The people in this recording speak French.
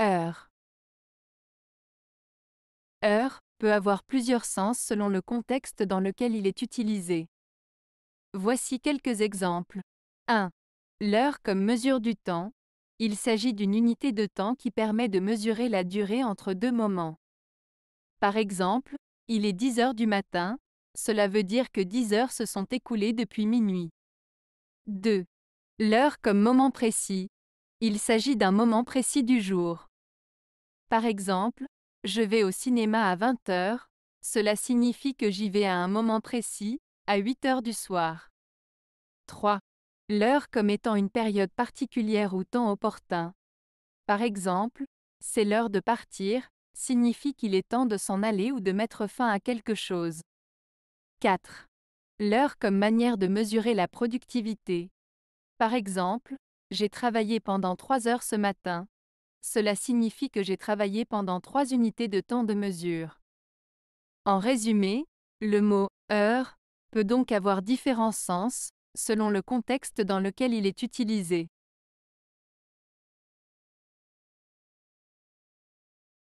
Heure. Heure peut avoir plusieurs sens selon le contexte dans lequel il est utilisé. Voici quelques exemples. 1. L'heure comme mesure du temps. Il s'agit d'une unité de temps qui permet de mesurer la durée entre deux moments. Par exemple, il est 10 heures du matin, cela veut dire que 10 heures se sont écoulées depuis minuit. 2. L'heure comme moment précis. Il s'agit d'un moment précis du jour. Par exemple, je vais au cinéma à 20 h cela signifie que j'y vais à un moment précis, à 8 heures du soir. 3. L'heure comme étant une période particulière ou temps opportun. Par exemple, c'est l'heure de partir, signifie qu'il est temps de s'en aller ou de mettre fin à quelque chose. 4. L'heure comme manière de mesurer la productivité. Par exemple, j'ai travaillé pendant 3 heures ce matin. Cela signifie que j'ai travaillé pendant trois unités de temps de mesure. En résumé, le mot heure peut donc avoir différents sens, selon le contexte dans lequel il est utilisé.